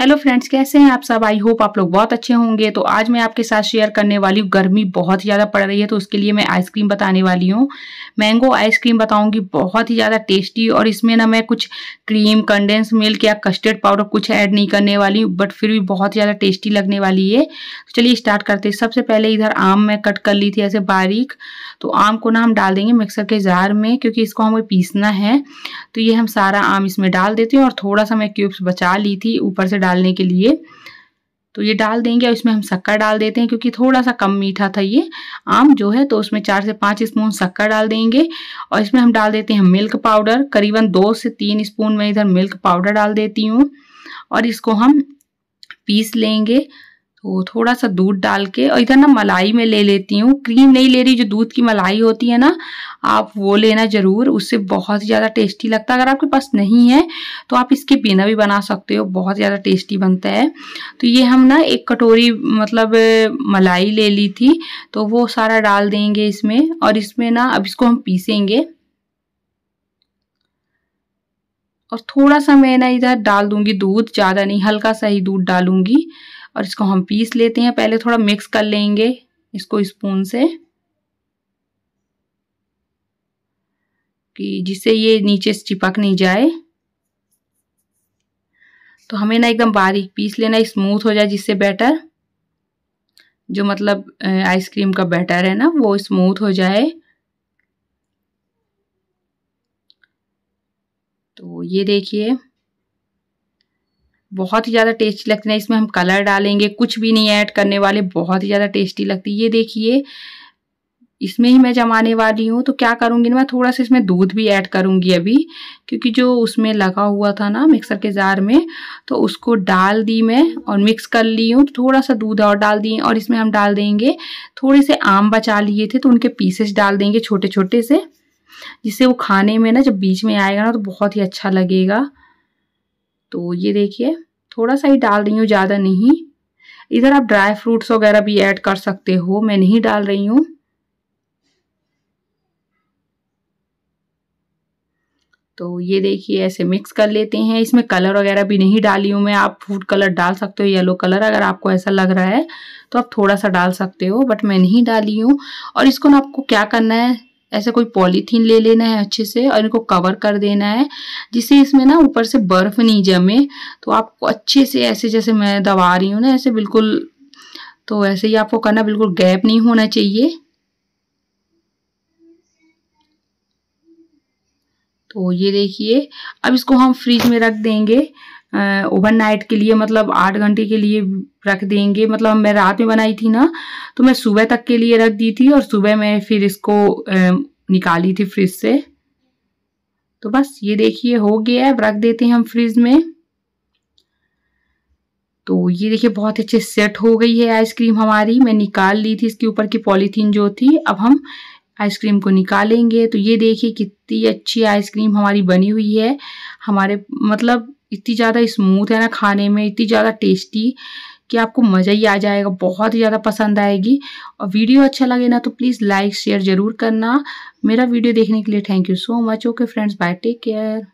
hello friends कैसे हैं आप सब आई होप आप लोग बहुत अच्छे होंगे तो आज मैं आपके साथ शेयर करने वाली हूँ गर्मी बहुत ही ज़्यादा पड़ रही है तो उसके लिए मैं आइसक्रीम बताने वाली हूँ मैंगो आइसक्रीम बताऊँगी बहुत ही ज़्यादा टेस्टी और इसमें ना मैं कुछ क्रीम कंडेंस मिल्क या कस्टर्ड पाउडर कुछ ऐड नहीं करने वाली हूँ बट फिर भी बहुत ही ज़्यादा टेस्टी लगने वाली है तो चलिए स्टार्ट करते हैं सबसे पहले इधर आम मैं कट कर ली थी ऐसे बारीक तो आम को ना हम डाल देंगे मिक्सर के जार में क्योंकि इसको हमें पीसना है तो ये हम सारा आम इसमें डाल देते हैं और थोड़ा सा मैं क्यूब्स बचा ली थी ऊपर से डालने के लिए तो ये डाल देंगे और इसमें हम शक्कर डाल देते हैं क्योंकि थोड़ा सा कम मीठा था ये आम जो है तो उसमें चार से पाँच स्पून शक्कर डाल देंगे और इसमें हम डाल देते हैं मिल्क पाउडर करीबन दो से तीन स्पून में इधर मिल्क पाउडर डाल देती हूँ और इसको हम पीस लेंगे तो थोड़ा सा दूध डाल के और इधर ना मलाई में ले लेती हूँ क्रीम नहीं ले रही जो दूध की मलाई होती है ना आप वो लेना ज़रूर उससे बहुत ही ज़्यादा टेस्टी लगता है अगर आपके पास नहीं है तो आप इसके बिना भी बना सकते हो बहुत ज़्यादा टेस्टी बनता है तो ये हम ना एक कटोरी मतलब मलाई ले ली थी तो वो सारा डाल देंगे इसमें और इसमें ना अब इसको हम पीसेंगे और थोड़ा सा मैं ना इधर डाल दूंगी दूध ज़्यादा नहीं हल्का सा ही दूध डालूंगी और इसको हम पीस लेते हैं पहले थोड़ा मिक्स कर लेंगे इसको स्पून से कि जिससे ये नीचे से चिपक नहीं जाए तो हमें ना एकदम बारीक पीस लेना स्मूथ हो जाए जिससे बैटर जो मतलब आइसक्रीम का बैटर है ना वो स्मूथ हो जाए तो ये देखिए बहुत ही ज़्यादा टेस्टी लगती है इसमें हम कलर डालेंगे कुछ भी नहीं ऐड करने वाले बहुत ही ज़्यादा टेस्टी लगती है ये देखिए इसमें ही मैं जमाने वाली हूँ तो क्या करूँगी ना मैं थोड़ा सा इसमें दूध भी ऐड करूँगी अभी क्योंकि जो उसमें लगा हुआ था ना मिक्सर के जार में तो उसको डाल दी मैं और मिक्स कर ली हूँ तो थोड़ा सा दूध और डाल दी और इसमें हम डाल देंगे थोड़े से आम बचा लिए थे तो उनके पीसेस डाल देंगे छोटे छोटे से जिससे वो खाने में ना जब बीच में आएगा ना तो बहुत ही अच्छा लगेगा तो ये देखिए थोड़ा सा ही डाल रही हूँ ज़्यादा नहीं इधर आप ड्राई फ्रूट्स वगैरह भी ऐड कर सकते हो मैं नहीं डाल रही हूँ तो ये देखिए ऐसे मिक्स कर लेते हैं इसमें कलर वगैरह भी नहीं डाली हूँ मैं आप फूड कलर डाल सकते हो येलो कलर अगर आपको ऐसा लग रहा है तो आप थोड़ा सा डाल सकते हो बट मैं नहीं डाली हूँ और इसको ना आपको क्या करना है ऐसा कोई पॉलीथीन ले लेना है अच्छे से और इनको कवर कर देना है जिससे इसमें ना ऊपर से बर्फ़ नहीं जमे तो आपको अच्छे से ऐसे जैसे मैं दबा रही हूँ ना ऐसे बिल्कुल तो ऐसे ही आपको करना बिल्कुल गैप नहीं होना चाहिए तो ये देखिए अब इसको हम फ्रीज में रख देंगे ओवरनाइट के लिए मतलब आठ घंटे के लिए रख देंगे मतलब मैं रात में बनाई थी ना तो मैं सुबह तक के लिए रख दी थी और सुबह मैं फिर इसको निकाली थी फ्रिज से तो बस ये देखिए हो गया है रख देते हैं हम फ्रिज में तो ये देखिए बहुत अच्छे सेट हो गई है आइसक्रीम हमारी मैं निकाल ली थी इसके ऊपर की पॉलीथीन जो थी अब हम आइसक्रीम को निकालेंगे तो ये देखिए कितनी अच्छी आइसक्रीम हमारी बनी हुई है हमारे मतलब इतनी ज़्यादा स्मूथ है ना खाने में इतनी ज़्यादा टेस्टी कि आपको मज़ा ही आ जाएगा बहुत ही ज़्यादा पसंद आएगी और वीडियो अच्छा लगे ना तो प्लीज़ लाइक शेयर ज़रूर करना मेरा वीडियो देखने के लिए thank you so much okay friends bye take care